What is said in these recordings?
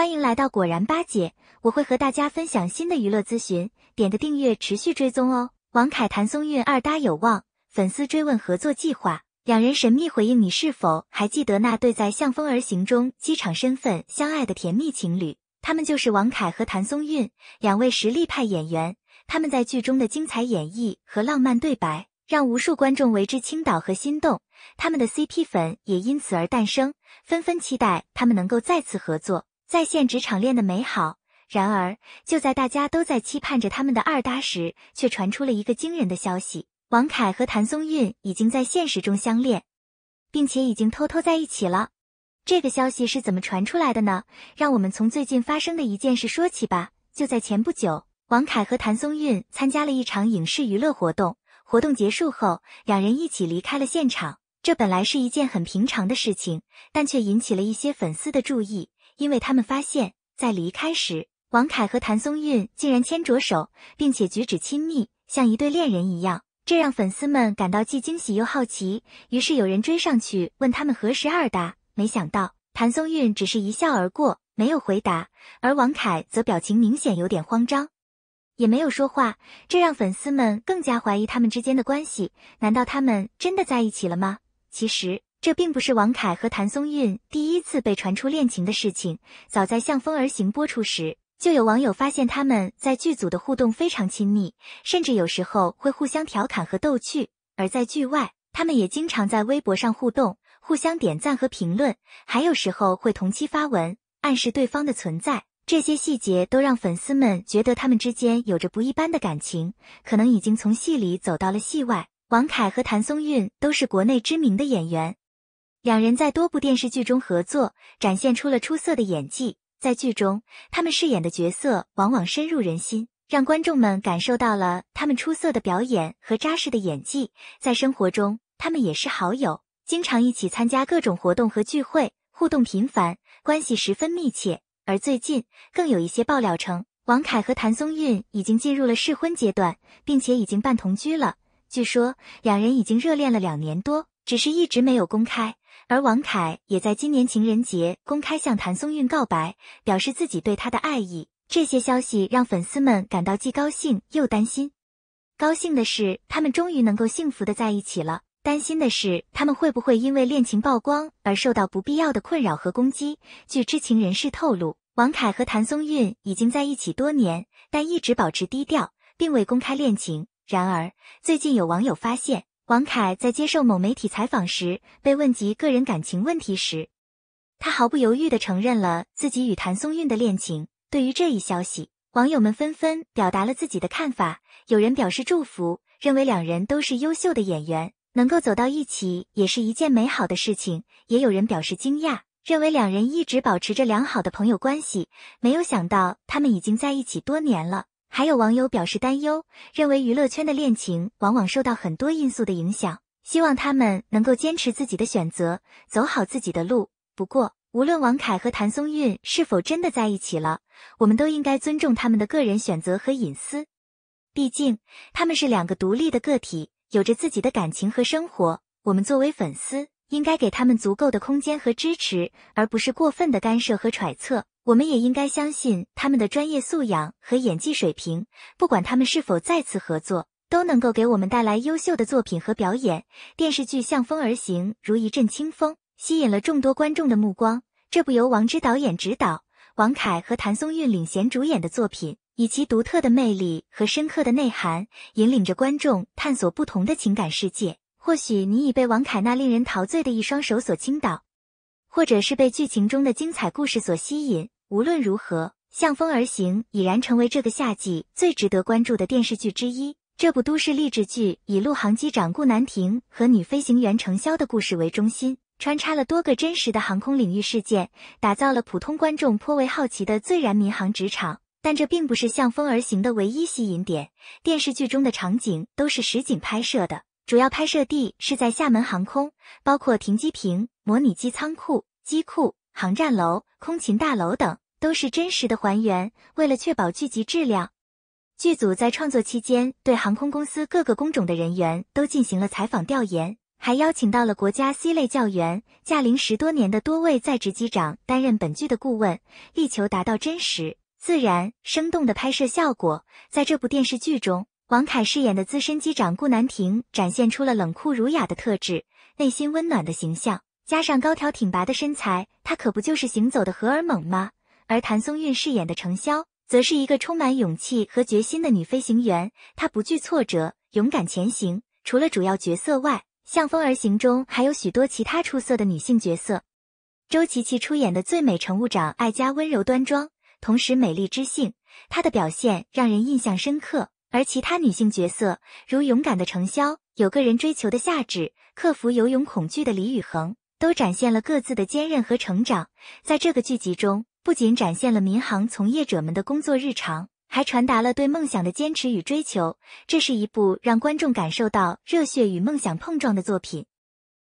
欢迎来到果然八姐，我会和大家分享新的娱乐资讯，点个订阅持续追踪哦。王凯、谭松韵二搭有望，粉丝追问合作计划，两人神秘回应。你是否还记得那对在《向风而行》中机场身份相爱的甜蜜情侣？他们就是王凯和谭松韵两位实力派演员。他们在剧中的精彩演绎和浪漫对白，让无数观众为之倾倒和心动。他们的 CP 粉也因此而诞生，纷纷期待他们能够再次合作。在现职场恋的美好，然而就在大家都在期盼着他们的二搭时，却传出了一个惊人的消息：王凯和谭松韵已经在现实中相恋，并且已经偷偷在一起了。这个消息是怎么传出来的呢？让我们从最近发生的一件事说起吧。就在前不久，王凯和谭松韵参加了一场影视娱乐活动，活动结束后，两人一起离开了现场。这本来是一件很平常的事情，但却引起了一些粉丝的注意。因为他们发现，在离开时，王凯和谭松韵竟然牵着手，并且举止亲密，像一对恋人一样，这让粉丝们感到既惊喜又好奇。于是有人追上去问他们何时二搭，没想到谭松韵只是一笑而过，没有回答，而王凯则表情明显有点慌张，也没有说话，这让粉丝们更加怀疑他们之间的关系。难道他们真的在一起了吗？其实。这并不是王凯和谭松韵第一次被传出恋情的事情。早在《向风而行》播出时，就有网友发现他们在剧组的互动非常亲密，甚至有时候会互相调侃和逗趣。而在剧外，他们也经常在微博上互动，互相点赞和评论，还有时候会同期发文暗示对方的存在。这些细节都让粉丝们觉得他们之间有着不一般的感情，可能已经从戏里走到了戏外。王凯和谭松韵都是国内知名的演员。两人在多部电视剧中合作，展现出了出色的演技。在剧中，他们饰演的角色往往深入人心，让观众们感受到了他们出色的表演和扎实的演技。在生活中，他们也是好友，经常一起参加各种活动和聚会，互动频繁，关系十分密切。而最近，更有一些爆料称，王凯和谭松韵已经进入了试婚阶段，并且已经半同居了。据说，两人已经热恋了两年多，只是一直没有公开。而王凯也在今年情人节公开向谭松韵告白，表示自己对她的爱意。这些消息让粉丝们感到既高兴又担心。高兴的是，他们终于能够幸福的在一起了；担心的是，他们会不会因为恋情曝光而受到不必要的困扰和攻击。据知情人士透露，王凯和谭松韵已经在一起多年，但一直保持低调，并未公开恋情。然而，最近有网友发现。王凯在接受某媒体采访时，被问及个人感情问题时，他毫不犹豫地承认了自己与谭松韵的恋情。对于这一消息，网友们纷纷表达了自己的看法。有人表示祝福，认为两人都是优秀的演员，能够走到一起也是一件美好的事情。也有人表示惊讶，认为两人一直保持着良好的朋友关系，没有想到他们已经在一起多年了。还有网友表示担忧，认为娱乐圈的恋情往往受到很多因素的影响，希望他们能够坚持自己的选择，走好自己的路。不过，无论王凯和谭松韵是否真的在一起了，我们都应该尊重他们的个人选择和隐私，毕竟他们是两个独立的个体，有着自己的感情和生活。我们作为粉丝。应该给他们足够的空间和支持，而不是过分的干涉和揣测。我们也应该相信他们的专业素养和演技水平，不管他们是否再次合作，都能够给我们带来优秀的作品和表演。电视剧《向风而行》如一阵清风，吸引了众多观众的目光。这部由王之导演执导，王凯和谭松韵领衔主演的作品，以其独特的魅力和深刻的内涵，引领着观众探索不同的情感世界。或许你已被王凯那令人陶醉的一双手所倾倒，或者是被剧情中的精彩故事所吸引。无论如何，《向风而行》已然成为这个夏季最值得关注的电视剧之一。这部都市励志剧以陆航机长顾南亭和女飞行员程潇的故事为中心，穿插了多个真实的航空领域事件，打造了普通观众颇为好奇的最燃民航职场。但这并不是《向风而行》的唯一吸引点。电视剧中的场景都是实景拍摄的。主要拍摄地是在厦门航空，包括停机坪、模拟机、仓库、机库、航站楼、空勤大楼等，都是真实的还原。为了确保剧集质量，剧组在创作期间对航空公司各个工种的人员都进行了采访调研，还邀请到了国家 C 类教员驾龄十多年的多位在职机长担任本剧的顾问，力求达到真实、自然、生动的拍摄效果。在这部电视剧中。王凯饰演的资深机长顾南亭展现出了冷酷儒雅的特质，内心温暖的形象，加上高挑挺拔的身材，他可不就是行走的荷尔蒙吗？而谭松韵饰演的程潇则是一个充满勇气和决心的女飞行员，她不惧挫折，勇敢前行。除了主要角色外，《向风而行》中还有许多其他出色的女性角色。周琪琪出演的最美乘务长艾佳温柔端庄，同时美丽知性，她的表现让人印象深刻。而其他女性角色，如勇敢的程潇、有个人追求的夏至、克服游泳恐惧的李宇恒，都展现了各自的坚韧和成长。在这个剧集中，不仅展现了民航从业者们的工作日常，还传达了对梦想的坚持与追求。这是一部让观众感受到热血与梦想碰撞的作品，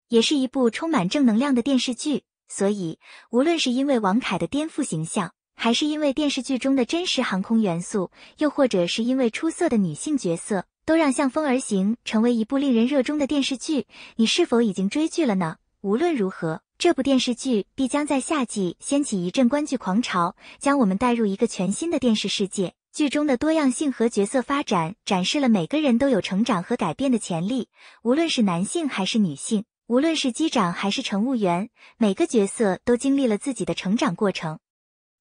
也是一部充满正能量的电视剧。所以，无论是因为王凯的颠覆形象，还是因为电视剧中的真实航空元素，又或者是因为出色的女性角色，都让《向风而行》成为一部令人热衷的电视剧。你是否已经追剧了呢？无论如何，这部电视剧必将在夏季掀起一阵观剧狂潮，将我们带入一个全新的电视世界。剧中的多样性和角色发展展示了每个人都有成长和改变的潜力，无论是男性还是女性，无论是机长还是乘务员，每个角色都经历了自己的成长过程。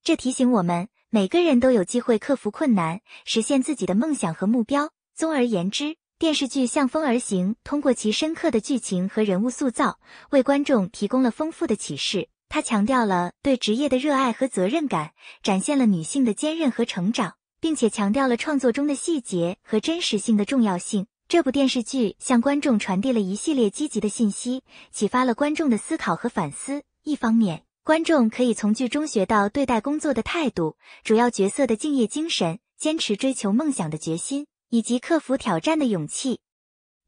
这提醒我们，每个人都有机会克服困难，实现自己的梦想和目标。总而言之，电视剧《向风而行》通过其深刻的剧情和人物塑造，为观众提供了丰富的启示。它强调了对职业的热爱和责任感，展现了女性的坚韧和成长，并且强调了创作中的细节和真实性的重要性。这部电视剧向观众传递了一系列积极的信息，启发了观众的思考和反思。一方面，观众可以从剧中学到对待工作的态度，主要角色的敬业精神、坚持追求梦想的决心，以及克服挑战的勇气，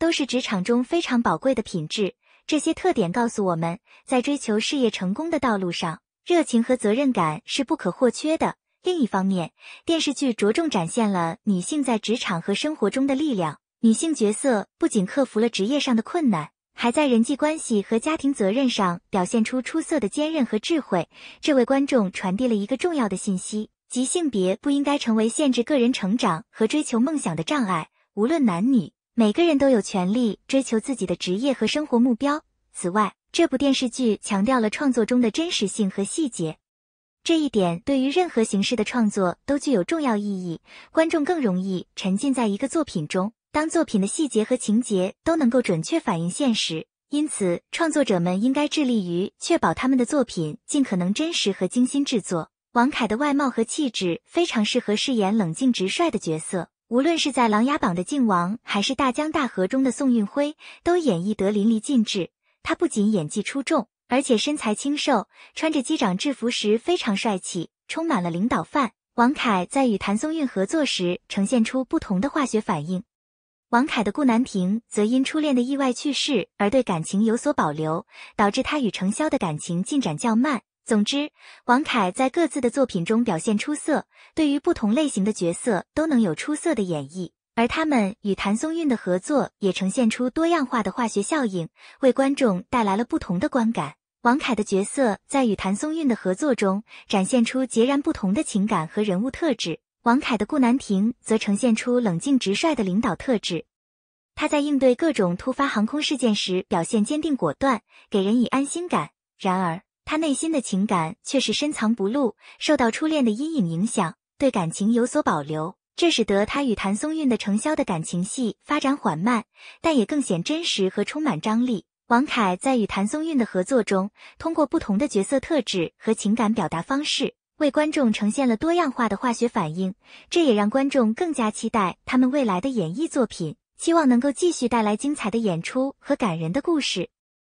都是职场中非常宝贵的品质。这些特点告诉我们在追求事业成功的道路上，热情和责任感是不可或缺的。另一方面，电视剧着重展现了女性在职场和生活中的力量。女性角色不仅克服了职业上的困难。还在人际关系和家庭责任上表现出出色的坚韧和智慧。这位观众传递了一个重要的信息：即性别不应该成为限制个人成长和追求梦想的障碍。无论男女，每个人都有权利追求自己的职业和生活目标。此外，这部电视剧强调了创作中的真实性和细节，这一点对于任何形式的创作都具有重要意义。观众更容易沉浸在一个作品中。当作品的细节和情节都能够准确反映现实，因此创作者们应该致力于确保他们的作品尽可能真实和精心制作。王凯的外貌和气质非常适合饰演冷静直率的角色，无论是在《琅琊榜》的靖王，还是《大江大河》中的宋运辉，都演绎得淋漓尽致。他不仅演技出众，而且身材清瘦，穿着机长制服时非常帅气，充满了领导范。王凯在与谭松韵合作时，呈现出不同的化学反应。王凯的顾南亭则因初恋的意外去世而对感情有所保留，导致他与程潇的感情进展较慢。总之，王凯在各自的作品中表现出色，对于不同类型的角色都能有出色的演绎。而他们与谭松韵的合作也呈现出多样化的化学效应，为观众带来了不同的观感。王凯的角色在与谭松韵的合作中展现出截然不同的情感和人物特质。王凯的顾南亭则呈现出冷静直率的领导特质，他在应对各种突发航空事件时表现坚定果断，给人以安心感。然而，他内心的情感却是深藏不露，受到初恋的阴影影响，对感情有所保留。这使得他与谭松韵的程潇的感情戏发展缓慢，但也更显真实和充满张力。王凯在与谭松韵的合作中，通过不同的角色特质和情感表达方式。为观众呈现了多样化的化学反应，这也让观众更加期待他们未来的演绎作品，希望能够继续带来精彩的演出和感人的故事。